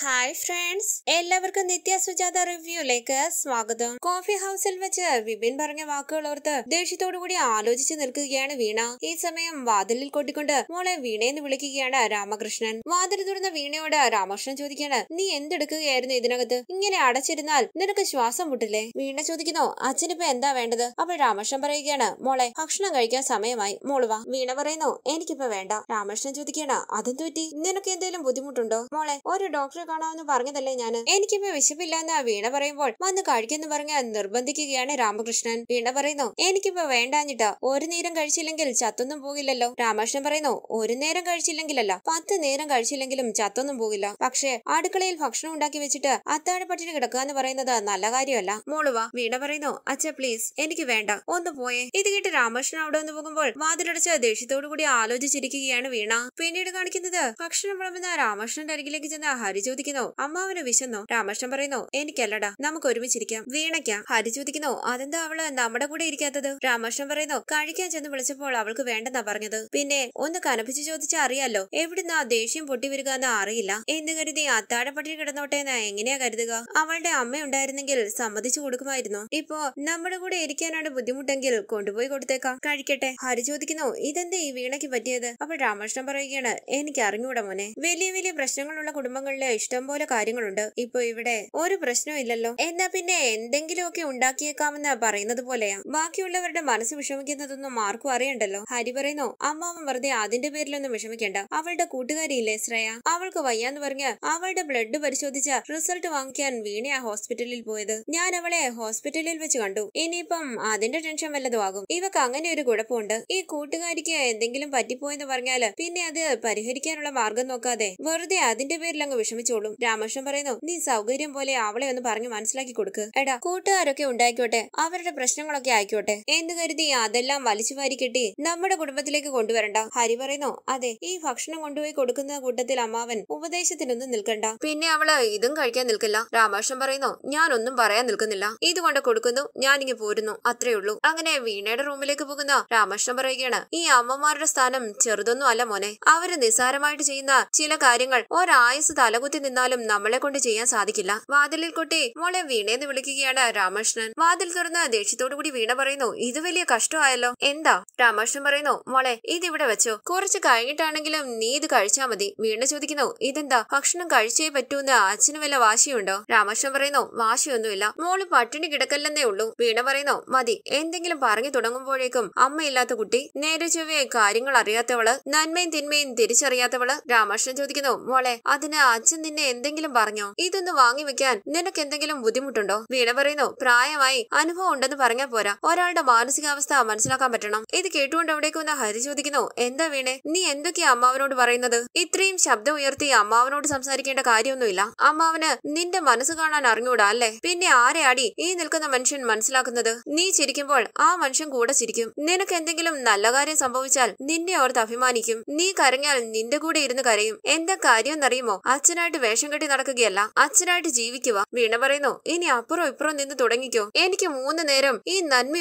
hi friends എല്ലാവർക്കും നിത്യ സുജാത റിവ്യൂയിലേക്ക് സ്വാഗതം coffee ഹൗസിൽ വെച്ച് വിപിൻ പറഞ്ഞ വാക്കുകൾ ഓർത്ത് കൂടി ആലോചിച്ചു നിൽക്കുകയാണ് വീണ ഈ സമയം വാതിലിൽ കൊട്ടിക്കൊണ്ട് മോളെ വീണയെന്ന് വിളിക്കുകയാണ് രാമകൃഷ്ണൻ വാതിൽ തുറന്ന വീണയോട് രാമകൃഷ്ണൻ ചോദിക്കാണ് നീ എന്തെടുക്കുകയായിരുന്നു ഇതിനകത്ത് ഇങ്ങനെ അടച്ചിരുന്നാൽ നിനക്ക് ശ്വാസം മുട്ടില്ലേ വീണ ചോദിക്കുന്നു അച്ഛനിപ്പോ എന്താ വേണ്ടത് അപ്പോൾ രാമകൃഷ്ണൻ പറയുകയാണ് മോളെ ഭക്ഷണം കഴിക്കാൻ സമയമായി മോളുവാ വീണ പറയുന്നു എനിക്കിപ്പോ വേണ്ട രാമകൃഷ്ണൻ ചോദിക്കാണ് അതും തോറ്റി നിനക്ക് എന്തെങ്കിലും ബുദ്ധിമുട്ടുണ്ടോ മോളെ ഒരു ഡോക്ടർ ഡോക്ടറെ കാണാമെന്ന് പറഞ്ഞതല്ലേ ഞാൻ എനിക്കിപ്പോ വിശപ്പില്ല എന്ന് വീണ പറയുമ്പോൾ വന്ന് കഴിക്കുന്നു പറഞ്ഞ് നിർബന്ധിക്കുകയാണ് രാമകൃഷ്ണൻ വീണ പറയുന്നു എനിക്കിപ്പോ വേണ്ടാഞ്ഞിട്ട് ഒരു നേരം കഴിച്ചില്ലെങ്കിൽ ചത്തൊന്നും പോകില്ലല്ലോ രാമകൃഷ്ണൻ പറയുന്നു ഒരു നേരം കഴിച്ചില്ലെങ്കിലല്ല പത്ത് നേരം കഴിച്ചില്ലെങ്കിലും ചത്തൊന്നും പോകില്ല പക്ഷേ അടുക്കളയിൽ ഭക്ഷണം ഉണ്ടാക്കി വെച്ചിട്ട് അത്താഴ പട്ടിണി കിടക്കുക എന്ന് പറയുന്നത് നല്ല കാര്യമല്ല മോളുവ വീണ പറയുന്നു അച്ഛ പ്ലീസ് എനിക്ക് വേണ്ട ഒന്ന് പോയേ ഇത് കേട്ട് രാമകൃഷ്ണൻ അവിടെ ഒന്ന് പോകുമ്പോൾ വാതിലടച്ച് ദേഷ്യത്തോടു കൂടി ആലോചിച്ചിരിക്കുകയാണ് വീണ പിന്നീട് കാണിക്കുന്നത് ഭക്ഷണം വിളമ്പുന്ന രാമകൃഷ്ണന്റെ അരികിലേക്ക് ചെന്ന ഹരിജോ ചോദിക്കുന്നു അമ്മാവിന് വിശന്നോ രാമകൃഷ്ണൻ പറയുന്നു എനിക്കല്ലടാ നമുക്ക് ഒരുമിച്ചിരിക്കാം വീണയ്ക്ക ഹരി ചോദിക്കുന്നു അതെന്താ അവള് നമ്മുടെ കൂടെ ഇരിക്കാത്തത് രാമകൃഷ്ണൻ പറയുന്നു കഴിക്കാൻ ചെന്ന് വിളിച്ചപ്പോൾ അവൾക്ക് വേണ്ടെന്നാ പറഞ്ഞത് പിന്നെ ഒന്ന് കനപ്പിച്ച് ചോദിച്ചാൽ അറിയാലോ എവിടുന്ന് ആ ദേഷ്യം പൊട്ടി വരിക എന്ന് അറിയില്ല എന്ന് കരുതി അത്താഴപ്പട്ടിൽ കിടന്നോട്ടെ എന്ന് എങ്ങനെയാ കരുതുക അവളുടെ അമ്മ ഉണ്ടായിരുന്നെങ്കിൽ സമ്മതിച്ചു കൊടുക്കുമായിരുന്നു ഇപ്പോ നമ്മുടെ കൂടെ ഇരിക്കാനാണ് ബുദ്ധിമുട്ടെങ്കിൽ കൊണ്ടുപോയി കൊടുത്തേക്കാം കഴിക്കട്ടെ ഹരി ചോദിക്കുന്നു ഇതെന്തേ ഈ വീണയ്ക്ക് പറ്റിയത് അപ്പോൾ രാമകൃഷ്ണൻ പറയുകയാണ് എനിക്ക് അറിഞ്ഞൂടാ മോനെ വലിയ വലിയ പ്രശ്നങ്ങളുള്ള കുടുംബങ്ങളിലെ ഇഷ്ടം പോലെ കാര്യങ്ങളുണ്ട് ഇപ്പൊ ഇവിടെ ഒരു പ്രശ്നവും ഇല്ലല്ലോ എന്നാ പിന്നെ എന്തെങ്കിലുമൊക്കെ ഉണ്ടാക്കിയേക്കാമെന്ന് പറയുന്നത് പോലെയാ ബാക്കിയുള്ളവരുടെ മനസ്സ് വിഷമിക്കുന്നതൊന്നും ആർക്കും അറിയണ്ടല്ലോ ഹരി പറയുന്നു അമ്മാവൻ വെറുതെ അതിന്റെ പേരിലൊന്നും വിഷമിക്കേണ്ട അവളുടെ ഇല്ലേ ശ്രേയ അവൾക്ക് വയ്യാന്ന് പറഞ്ഞ് അവളുടെ ബ്ലഡ് പരിശോധിച്ച റിസൾട്ട് വാങ്ങിക്കാൻ വീണയാ ഹോസ്പിറ്റലിൽ പോയത് ഞാൻ അവളെ ഹോസ്പിറ്റലിൽ വെച്ച് കണ്ടു ഇനിയിപ്പം അതിന്റെ ടെൻഷൻ വല്ലതും ആകും ഇവക്ക് അങ്ങനെ ഒരു കുഴപ്പമുണ്ട് ഈ കൂട്ടുകാരിക്ക് എന്തെങ്കിലും പറ്റിപ്പോയെന്ന് പറഞ്ഞാല് പിന്നെ അത് പരിഹരിക്കാനുള്ള മാർഗം നോക്കാതെ വെറുതെ അതിന്റെ പേരിൽ അങ്ങ് വിഷമിച്ചു ചോളും രാമകൃഷ്ണൻ പറയുന്നു നീ സൗകര്യം പോലെ അവളെ ഒന്ന് പറഞ്ഞു മനസ്സിലാക്കി കൊടുക്ക് എടാ കൂട്ടുകാരൊക്കെ ഉണ്ടായിക്കോട്ടെ അവരുടെ പ്രശ്നങ്ങളൊക്കെ ആയിക്കോട്ടെ എന്ന് കരുതി അതെല്ലാം വലിച്ചു വാരി കെട്ടി നമ്മുടെ കുടുംബത്തിലേക്ക് കൊണ്ടുവരണ്ട ഹരി പറയുന്നു അതെ ഈ ഭക്ഷണം കൊണ്ടുപോയി കൊടുക്കുന്ന കൂട്ടത്തിൽ അമ്മാവൻ ഉപദേശത്തിനൊന്നും നിൽക്കണ്ട പിന്നെ അവള് ഇതും കഴിക്കാൻ നിൽക്കില്ല രാമകൃഷ്ണൻ പറയുന്നു ഞാനൊന്നും പറയാൻ നിൽക്കുന്നില്ല ഇതുകൊണ്ട് കൊടുക്കുന്നു ഇങ്ങനെ പോരുന്നു അത്രേ ഉള്ളൂ അങ്ങനെ വീണയുടെ റൂമിലേക്ക് പോകുന്ന രാമകൃഷ്ണൻ പറയുകയാണ് ഈ അമ്മമാരുടെ സ്ഥാനം ചെറുതൊന്നും അല്ല മോനെ അവര് നിസ്സാരമായിട്ട് ചെയ്യുന്ന ചില കാര്യങ്ങൾ ഒരായുസ് തലകുത്തി നിന്നാലും നമ്മളെ കൊണ്ട് ചെയ്യാൻ സാധിക്കില്ല വാതിലിൽ കൊട്ടി മോളെ വീണേന്ന് വിളിക്കുകയാണ് രാമകൃഷ്ണൻ വാതിൽ തുറന്ന് ദേഷ്യത്തോടു കൂടി വീണ പറയുന്നു ഇത് വലിയ കഷ്ടമായല്ലോ എന്താ രാമകൃഷ്ണൻ പറയുന്നു മോളെ ഇതിവിടെ വെച്ചോ കുറച്ച് കഴിഞ്ഞിട്ടാണെങ്കിലും നീ ഇത് കഴിച്ചാ മതി വീണ ചോദിക്കുന്നു ഇതെന്താ ഭക്ഷണം കഴിച്ചേ പറ്റൂന്ന് അച്ഛന് വല്ല വാശിയുണ്ടോ രാമകൃഷ്ണൻ പറയുന്നു വാശിയൊന്നുമില്ല മോള് പട്ടിണി കിടക്കല്ലെന്നേ ഉള്ളൂ വീണ പറയുന്നു മതി എന്തെങ്കിലും പറഞ്ഞു തുടങ്ങുമ്പോഴേക്കും അമ്മയില്ലാത്ത കുട്ടി നേരെ ചൊവ്വയെ കാര്യങ്ങൾ അറിയാത്തവള് നന്മയും തിന്മയും തിരിച്ചറിയാത്തവള് രാമകൃഷ്ണൻ ചോദിക്കുന്നു മോളെ അതിന് അച്ഛൻ നിന്നെ എന്തെങ്കിലും പറഞ്ഞോ ഇതൊന്ന് വാങ്ങി വെക്കാൻ നിനക്ക് എന്തെങ്കിലും ബുദ്ധിമുട്ടുണ്ടോ വീണ പറയുന്നു പ്രായമായി അനുഭവം ഉണ്ടെന്ന് പറഞ്ഞാൽ പോരാ ഒരാളുടെ മാനസികാവസ്ഥ മനസ്സിലാക്കാൻ പറ്റണം ഇത് കേട്ടുകൊണ്ട് അവിടേക്ക് വന്ന ഹരി ചോദിക്കുന്നു എന്താ വീണേ നീ എന്തൊക്കെയാ അമ്മാവനോട് പറയുന്നത് ഇത്രയും ശബ്ദം ഉയർത്തി അമ്മാവനോട് സംസാരിക്കേണ്ട കാര്യമൊന്നുമില്ല അമ്മാവന് നിന്റെ മനസ്സ് കാണാൻ അറിഞ്ഞൂടാ അല്ലേ പിന്നെ ആരെയാടി ഈ നിൽക്കുന്ന മനുഷ്യൻ മനസ്സിലാക്കുന്നത് നീ ചിരിക്കുമ്പോൾ ആ മനുഷ്യൻ കൂടെ ചിരിക്കും നിനക്ക് എന്തെങ്കിലും നല്ല കാര്യം സംഭവിച്ചാൽ നിന്നെ ഓർത്ത് അഭിമാനിക്കും നീ കരഞ്ഞാൽ നിന്റെ കൂടെ ഇരുന്ന് കരയും എന്താ കാര്യം എന്നറിയുമോ അച്ഛനായിട്ട് അച്ഛനായിട്ട് വേഷം കെട്ടി നടക്കുകയല്ല അച്ഛനായിട്ട് ജീവിക്കുക വീണ പറയുന്നു ഇനി അപ്പുറം ഇപ്പുറം നിന്ന് തുടങ്ങിക്കോ എനിക്ക് മൂന്ന് നേരം ഈ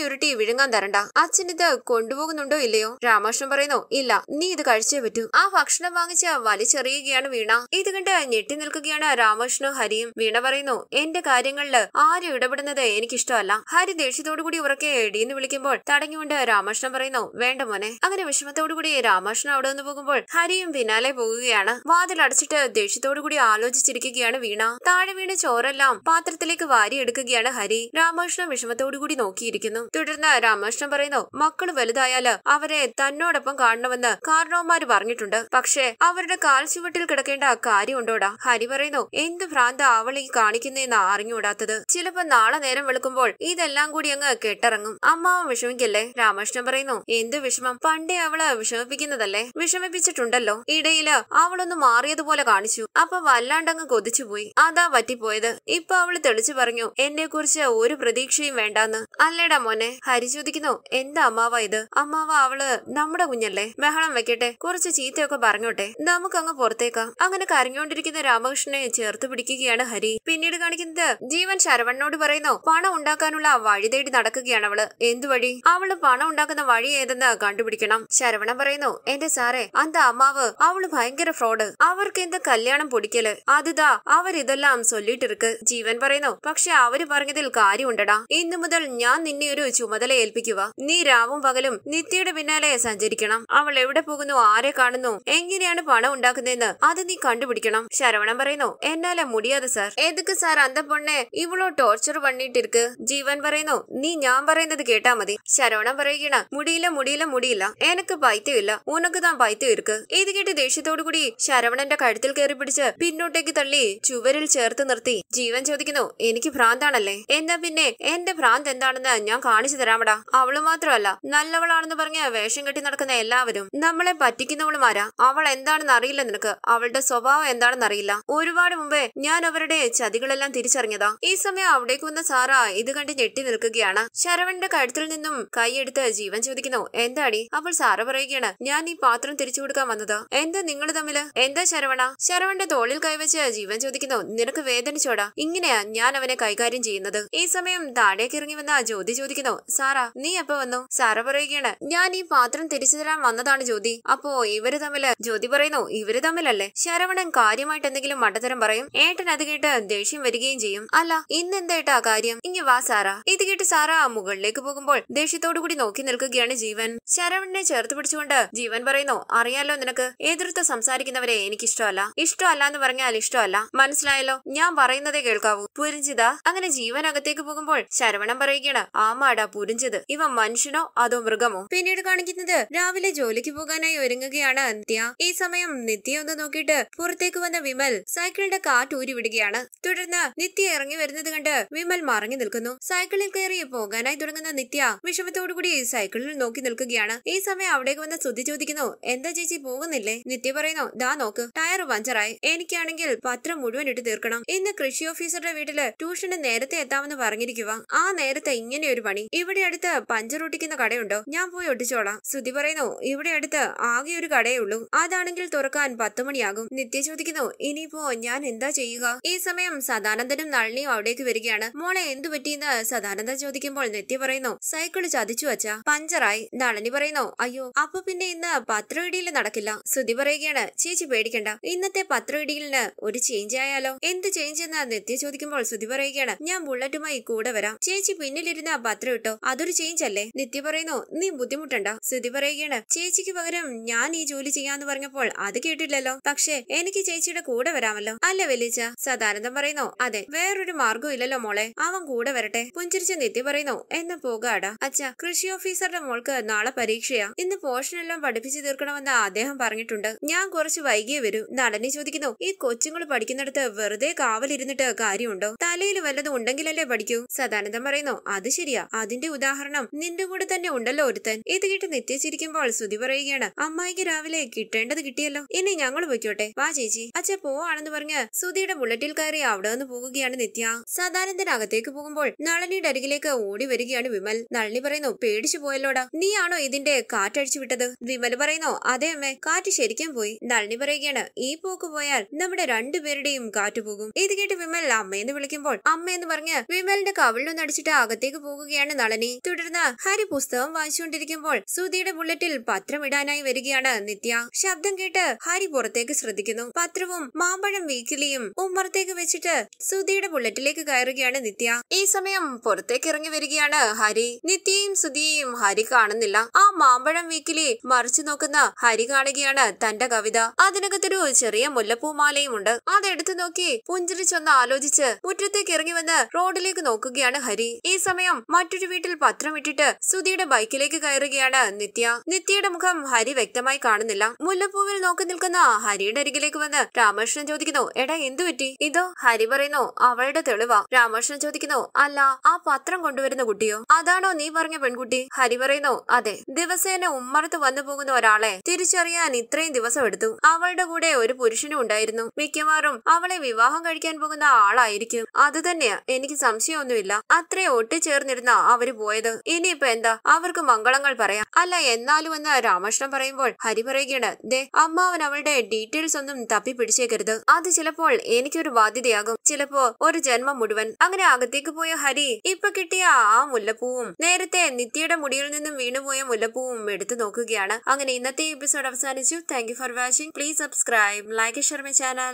ഉരുട്ടി വിഴുങ്ങാൻ തരണ്ട അച്ഛൻ ഇത് കൊണ്ടുപോകുന്നുണ്ടോ ഇല്ലയോ രാമകൃഷ്ണൻ പറയുന്നു ഇല്ല നീ ഇത് കഴിച്ചേ പറ്റൂ ആ ഭക്ഷണം വാങ്ങിച്ച് വലിച്ചെറിയുകയാണ് വീണ ഇത് കണ്ട് ഞെട്ടി നിൽക്കുകയാണ് രാമകൃഷ്ണനും ഹരിയും വീണ പറയുന്നു എന്റെ കാര്യങ്ങളിൽ ആരും ഇടപെടുന്നത് എനിക്കിഷ്ടമല്ല ഹരി ദേഷ്യത്തോടു കൂടി ഉറക്കെ എടിയെന്ന് വിളിക്കുമ്പോൾ തടങ്ങിക്കൊണ്ട് രാമകൃഷ്ണൻ പറയുന്നു വേണ്ട മോനെ അങ്ങനെ വിഷമത്തോടു കൂടി രാമകൃഷ്ണൻ അവിടെ നിന്ന് പോകുമ്പോൾ ഹരിയും പിന്നാലെ പോകുകയാണ് വാതിൽ അടച്ചിട്ട് ദേഷ്യത്തോടു കൂടി ആലോചിച്ചിരിക്കുകയാണ് വീണ താഴെ വീണ ചോറെല്ലാം പാത്രത്തിലേക്ക് വാരിയെടുക്കുകയാണ് ഹരി രാമകൃഷ്ണൻ വിഷമത്തോടുകൂടി നോക്കിയിരിക്കുന്നു തുടർന്ന് രാമകൃഷ്ണൻ പറയുന്നു മക്കൾ വലുതായാല് അവരെ തന്നോടൊപ്പം കാണണമെന്ന് കാരണവന്മാര് പറഞ്ഞിട്ടുണ്ട് പക്ഷേ അവരുടെ കാൽ ചുവട്ടിൽ കിടക്കേണ്ട കാര്യമുണ്ടോടാ ഹരി പറയുന്നു എന്ത് ഭ്രാന്ത അവളെ ഈ കാണിക്കുന്നതെന്ന് അറിഞ്ഞുകൂടാത്തത് ചിലപ്പോ നാളെ നേരം വെളുക്കുമ്പോൾ ഇതെല്ലാം കൂടി അങ്ങ് കെട്ടിറങ്ങും അമ്മാവൻ വിഷമിക്കല്ലേ രാമകൃഷ്ണൻ പറയുന്നു എന്ത് വിഷമം പണ്ടേ അവള് വിഷമിപ്പിക്കുന്നതല്ലേ വിഷമിപ്പിച്ചിട്ടുണ്ടല്ലോ ഇടയില് അവളൊന്ന് മാറിയതുപോലെ കാണിച്ചു അപ്പൊ വല്ലാണ്ടങ്ങ് കൊതിച്ചുപോയി അതാ പറ്റിപ്പോയത് ഇപ്പൊ അവള് തെളിച്ചു പറഞ്ഞു എന്നെ കുറിച്ച് ഒരു പ്രതീക്ഷയും വേണ്ടാന്ന് അല്ലേടാ മോനെ ഹരി ചോദിക്കുന്നു എന്താ അമ്മാവ ഇത് അമ്മാവ അവള് നമ്മുടെ കുഞ്ഞല്ലേ ബഹളം വെക്കട്ടെ കുറച്ച് ചീത്തയൊക്കെ പറഞ്ഞോട്ടെ നമുക്കങ്ങ് പുറത്തേക്കാം അങ്ങനെ കരഞ്ഞോണ്ടിരിക്കുന്ന രാമകൃഷ്ണനെ ചേർത്ത് പിടിക്കുകയാണ് ഹരി പിന്നീട് കാണിക്കുന്നത് ജീവൻ ശരവണ്ണോട് പറയുന്നു പണം ഉണ്ടാക്കാനുള്ള വഴി തേടി നടക്കുകയാണ് അവള് എന്തു വഴി അവള് പണം ഉണ്ടാക്കുന്ന വഴി ഏതെന്ന് കണ്ടുപിടിക്കണം ശരവണ പറയുന്നു എന്റെ സാറേ അന്ത അമ്മാവ് അവള് ഭയങ്കര ഫ്രോഡ് അവർക്ക് എന്ത് കല്യാണം പൊടിക്കരുത് ആണെങ്കില് അതുതാ അവരിതെല്ലാം ചൊല്ലിട്ട് ജീവൻ പറയുന്നു പക്ഷെ അവര് പറഞ്ഞതിൽ കാര്യമുണ്ടടാ ഇന്നു മുതൽ ഞാൻ നിന്നെ ഒരു ചുമതല ഏൽപ്പിക്കുക നീ രാവും പകലും നിത്യയുടെ പിന്നാലെ സഞ്ചരിക്കണം അവൾ എവിടെ പോകുന്നു ആരെ കാണുന്നു എങ്ങനെയാണ് പണം ഉണ്ടാക്കുന്നതെന്ന് അത് നീ കണ്ടുപിടിക്കണം ശരവണൻ പറയുന്നു എന്നാലെ മുടിയാതെ സാർ എതുക്ക് സാർ അന്ത പൊണ്ണെ ഇവളോ ടോർച്ചർ പണിയിട്ടിരിക്ക് ജീവൻ പറയുന്നു നീ ഞാൻ പറയുന്നത് കേട്ടാ മതി ശരവണൻ പറയുകയാണ് മുടിയില്ല മുടിയില്ല മുടിയില്ല എനക്ക് പൈത്യമില്ല ഉനക്ക് താൻ പൈത്യം ഇരിക്ക് ഇത് കേട്ട് ദേഷ്യത്തോടു കൂടി ശരവണന്റെ കഴുത്തിൽ കയറി പിടിച്ച് പിന്നോട്ടേക്ക് തള്ളി ചുവരിൽ ചേർത്ത് നിർത്തി ജീവൻ ചോദിക്കുന്നു എനിക്ക് ഭ്രാന്താണല്ലേ എന്നാ പിന്നെ എന്റെ ഭ്രാന്ത് എന്താണെന്ന് ഞാൻ കാണിച്ചു തരാമടാ അവള് മാത്രമല്ല നല്ലവളാണെന്ന് പറഞ്ഞ് വേഷം കെട്ടി നടക്കുന്ന എല്ലാവരും നമ്മളെ പറ്റിക്കുന്നവളുമാരാ അവൾ എന്താണെന്ന് അറിയില്ല നിനക്ക് അവളുടെ സ്വഭാവം എന്താണെന്ന് അറിയില്ല ഒരുപാട് മുമ്പേ ഞാൻ അവരുടെ ചതികളെല്ലാം തിരിച്ചറിഞ്ഞതാ ഈ സമയം അവിടേക്ക് വന്ന സാറ ഇത് കണ്ട് ഞെട്ടി നിൽക്കുകയാണ് ശരവന്റെ കഴുത്തിൽ നിന്നും കൈയെടുത്ത് ജീവൻ ചോദിക്കുന്നു എന്താടി അപ്പോൾ സാറ പറയുകയാണ് ഞാൻ ഈ പാത്രം തിരിച്ചു കൊടുക്കാൻ വന്നത് എന്താ നിങ്ങൾ തമ്മില് എന്താ ശരവണ ശരവന്റെ തോളിൽ കൈവച്ച് ജീവൻ ചോദിക്കുന്നു നിനക്ക് വേദനിച്ചോടാ ഇങ്ങനെയാ ഞാൻ അവനെ കൈകാര്യം ചെയ്യുന്നത് ഈ സമയം താഴേക്ക് ഇറങ്ങി വന്ന ജ്യോതി ചോദിക്കുന്നു സാറാ നീ എപ്പോ വന്നു സാറ പറയുകയാണ് ഞാൻ ഈ പാത്രം തിരിച്ചു തരാൻ വന്നതാണ് ജ്യോതി അപ്പോ ഇവര് തമ്മില് ജ്യോതി പറയുന്നു ഇവര് തമ്മിലല്ലേ ശരവണൻ കാര്യമായിട്ട് എന്തെങ്കിലും മണ്ടത്തരം പറയും ഏട്ടൻ അത് കേട്ട് ദേഷ്യം വരികയും ചെയ്യും അല്ല ഇന്നെന്തേട്ടാ കാര്യം ഇങ്ങി വാ സാറാ ഇത് കേട്ട് സാറ മുകളിലേക്ക് പോകുമ്പോൾ ദേഷ്യത്തോടു കൂടി നോക്കി നിൽക്കുകയാണ് ജീവൻ ശരവണനെ ചേർത്ത് പിടിച്ചുകൊണ്ട് ജീവൻ പറയുന്നു അറിയാലോ നിനക്ക് എതിർത്ത് സംസാരിക്കുന്നവരെ എനിക്കിഷ്ടമല്ല ഇഷ്ടമല്ല എന്ന് പറഞ്ഞാൽ ഇഷ്ടമല്ല മനസ്സിലായല്ലോ ഞാൻ പറയുന്നതേ കേൾക്കാവൂ പുരിഞ്ചിത അങ്ങനെ ജീവൻ അകത്തേക്ക് പോകുമ്പോൾ ശരവണം പറയുകയാണ് ആമാടാ പുരിഞ്ചത് ഇവ മനുഷ്യനോ അതോ മൃഗമോ പിന്നീട് കാണിക്കുന്നത് രാവിലെ ജോലിക്ക് പോകാനായി ഒരുങ്ങുകയാണ് നിത്യ ഈ സമയം നിത്യ ഒന്ന് നോക്കിയിട്ട് പുറത്തേക്ക് വന്ന വിമൽ സൈക്കിളിന്റെ കാറ്റ് ഊരി വിടുകയാണ് തുടർന്ന് നിത്യ ഇറങ്ങി വരുന്നത് കണ്ട് വിമൽ മറങ്ങി നിൽക്കുന്നു സൈക്കിളിൽ കയറി പോകാനായി തുടങ്ങുന്ന നിത്യ വിഷമത്തോടുകൂടി സൈക്കിളിൽ നോക്കി നിൽക്കുകയാണ് ഈ സമയം അവിടേക്ക് വന്ന ശ്രുതി ചോദിക്കുന്നു എന്താ ചേച്ചി പോകുന്നില്ലേ നിത്യ പറയുന്നു ദാ നോക്ക് ടയർ പഞ്ചറായി എനിക്ക് ഇരിക്കുകയാണെങ്കിൽ പത്രം മുഴുവൻ ഇട്ട് തീർക്കണം ഇന്ന് കൃഷി ഓഫീസറുടെ വീട്ടില് ട്യൂഷന് നേരത്തെ എത്താമെന്ന് പറഞ്ഞിരിക്കുക ആ നേരത്തെ ഇങ്ങനെ ഒരു പണി ഇവിടെ അടുത്ത് പഞ്ചറൊട്ടിക്കുന്ന കടയുണ്ടോ ഞാൻ പോയി ഒട്ടിച്ചോളാം ശ്രുതി പറയുന്നു ഇവിടെ അടുത്ത് ആകെ ഒരു കടയേ ഉള്ളൂ അതാണെങ്കിൽ തുറക്കാൻ പത്ത് മണിയാകും നിത്യ ചോദിക്കുന്നു ഇനിയിപ്പോ ഞാൻ എന്താ ചെയ്യുക ഈ സമയം സദാനന്ദനും നളിനിയും അവിടേക്ക് വരികയാണ് മോളെ എന്തു പറ്റിയെന്ന് സദാനന്ദ ചോദിക്കുമ്പോൾ നിത്യ പറയുന്നു സൈക്കിള് ചതിച്ചു വച്ച പഞ്ചറായി നളിനി പറയുന്നു അയ്യോ അപ്പൊ പിന്നെ ഇന്ന് പത്രയിടിയിൽ നടക്കില്ല ശ്രുതി പറയുകയാണ് ചേച്ചി പേടിക്കണ്ട ഇന്നത്തെ പത്രയിടിയിൽ ഡീലിന് ഒരു ചേഞ്ച് ആയാലോ എന്ത് ചേഞ്ച് എന്നാ നിത്യ ചോദിക്കുമ്പോൾ ശ്രുതി പറയുകയാണ് ഞാൻ ബുള്ളറ്റുമായി കൂടെ വരാം ചേച്ചി പിന്നിലിരുന്ന പത്രം ഇട്ടോ അതൊരു ചേഞ്ച് അല്ലേ നിത്യ പറയുന്നു നീ ബുദ്ധിമുട്ടണ്ട ശ്രുതി പറയുകയാണ് ചേച്ചിക്ക് പകരം ഞാൻ ഈ ജോലി ചെയ്യാന്ന് പറഞ്ഞപ്പോൾ അത് കേട്ടില്ലല്ലോ പക്ഷേ എനിക്ക് ചേച്ചിയുടെ കൂടെ വരാമല്ലോ അല്ല വലിച്ച സദാനന്ദം പറയുന്നു അതെ വേറൊരു മാർഗവും ഇല്ലല്ലോ മോളെ അവൻ കൂടെ വരട്ടെ പുഞ്ചിരിച്ച നിത്യ പറയുന്നു എന്ന പോകാട അച്ഛ കൃഷി ഓഫീസറുടെ മോൾക്ക് നാളെ പരീക്ഷയാ ഇന്ന് പോഷനെല്ലാം പഠിപ്പിച്ചു തീർക്കണമെന്ന് അദ്ദേഹം പറഞ്ഞിട്ടുണ്ട് ഞാൻ കുറച്ച് വൈകിയേ വരൂ നടനെ ചോദിക്കുന്നു ഈ കൊച്ചുങ്ങൾ പഠിക്കുന്നിടത്ത് വെറുതെ കാവലിരുന്നിട്ട് കാര്യമുണ്ടോ തലയിൽ വല്ലതും ഉണ്ടെങ്കിലല്ലേ പഠിക്കൂ സദാനന്ദം പറയുന്നു അത് ശരിയാ അതിന്റെ ഉദാഹരണം നിന്റെ കൂടെ തന്നെ ഉണ്ടല്ലോ ഒരുത്തൻ ഇത് കേട്ട് നിത്യച്ചിരിക്കുമ്പോൾ ശ്രുതി പറയുകയാണ് അമ്മായിക്ക് രാവിലെ കിട്ടേണ്ടത് കിട്ടിയല്ലോ ഇനി ഞങ്ങൾ പൊയ്ക്കോട്ടെ വാ ചേച്ചി അച്ഛ പോവാണെന്ന് പറഞ്ഞ് സുതിയുടെ ബുള്ളറ്റിൽ കയറി അവിടെ നിന്ന് പോകുകയാണ് നിത്യ സദാനന്ദൻ അകത്തേക്ക് പോകുമ്പോൾ നളനിയുടെ അരികിലേക്ക് ഓടി വരികയാണ് വിമൽ നളിനി പറയുന്നു പേടിച്ചു പോയല്ലോടാ നീയാണോ ഇതിന്റെ കാറ്റഴിച്ചു വിട്ടത് വിമൽ പറയുന്നു അതെ അമ്മേ കാറ്റ് ശരിക്കും പോയി നളിനി പറയുകയാണ് ഈ പോക്ക് പോയാൽ നമ്മുടെ രണ്ടുപേരുടെയും കാറ്റുപോകും ഇത് കേട്ട് വിമൽ അമ്മയെന്ന് വിളിക്കുമ്പോൾ അമ്മയെന്ന് പറഞ്ഞ് വിമലിന്റെ കവിളിലൊന്ന് അടിച്ചിട്ട് അകത്തേക്ക് പോകുകയാണ് നളനി തുടർന്ന് ഹരി പുസ്തകം വായിച്ചുകൊണ്ടിരിക്കുമ്പോൾ സുധിയുടെ ബുള്ളറ്റിൽ പത്രം ഇടാനായി വരികയാണ് നിത്യ ശബ്ദം കേട്ട് ഹരി പുറത്തേക്ക് ശ്രദ്ധിക്കുന്നു പത്രവും മാമ്പഴം വീക്കിലിയും ഉമ്മറത്തേക്ക് വെച്ചിട്ട് സുധിയുടെ ബുള്ളറ്റിലേക്ക് കയറുകയാണ് നിത്യ ഈ സമയം പുറത്തേക്ക് ഇറങ്ങി വരികയാണ് ഹരി നിത്യയും സുധിയെയും ഹരി കാണുന്നില്ല ആ മാമ്പഴം വീക്കിലി മറിച്ചു നോക്കുന്ന ഹരി കാണുകയാണ് തന്റെ കവിത അതിനകത്തൊരു ചെറിയ മുല്ലപ്പൂ ജപമാലയുമുണ്ട് അതെടുത്തു നോക്കി പുഞ്ചിരിച്ചൊന്ന് ആലോചിച്ച് മുറ്റത്തേക്ക് ഇറങ്ങി വന്ന് റോഡിലേക്ക് നോക്കുകയാണ് ഹരി ഈ സമയം മറ്റൊരു വീട്ടിൽ പത്രം ഇട്ടിട്ട് സുധിയുടെ ബൈക്കിലേക്ക് കയറുകയാണ് നിത്യ നിത്യയുടെ മുഖം ഹരി വ്യക്തമായി കാണുന്നില്ല മുല്ലപ്പൂവിൽ നോക്കി നിൽക്കുന്ന ഹരിയുടെ അരികിലേക്ക് വന്ന് രാമകൃഷ്ണൻ ചോദിക്കുന്നു എടാ എന്തു പറ്റി ഇതോ ഹരി പറയുന്നു അവളുടെ തെളിവ രാമകൃഷ്ണൻ ചോദിക്കുന്നു അല്ല ആ പത്രം കൊണ്ടുവരുന്ന കുട്ടിയോ അതാണോ നീ പറഞ്ഞ പെൺകുട്ടി ഹരി പറയുന്നു അതെ ദിവസേന ഉമ്മറത്ത് വന്നു പോകുന്ന ഒരാളെ തിരിച്ചറിയാൻ ഇത്രയും ദിവസം എടുത്തു അവളുടെ കൂടെ ഒരു പുരുഷനും ഉണ്ടായിരുന്നു ആയിരുന്നു മിക്കവാറും അവളെ വിവാഹം കഴിക്കാൻ പോകുന്ന ആളായിരിക്കും അത് തന്നെയാ എനിക്ക് സംശയമൊന്നുമില്ല അത്രേ ഒട്ടിച്ചേർന്നിരുന്ന അവര് പോയത് ഇനിയിപ്പൊ എന്താ അവർക്ക് മംഗളങ്ങൾ പറയാം അല്ല എന്നാലും എന്ന് രാമകൃഷ്ണൻ പറയുമ്പോൾ ഹരി പറയുകയാണ് ദേ അമ്മാവൻ അവളുടെ ഡീറ്റെയിൽസ് ഒന്നും തപ്പി പിടിച്ചേക്കരുത് അത് ചിലപ്പോൾ എനിക്കൊരു ബാധ്യതയാകും ചിലപ്പോ ഒരു ജന്മം മുഴുവൻ അങ്ങനെ അകത്തേക്ക് പോയ ഹരി ഇപ്പൊ കിട്ടിയ ആ മുല്ലപ്പൂവും നേരത്തെ നിത്യയുടെ മുടിയിൽ നിന്നും വീണുപോയ മുല്ലപ്പൂവും എടുത്തു നോക്കുകയാണ് അങ്ങനെ ഇന്നത്തെ എപ്പിസോഡ് അവസാനിച്ചു thank for watching please subscribe like Sharma channel channel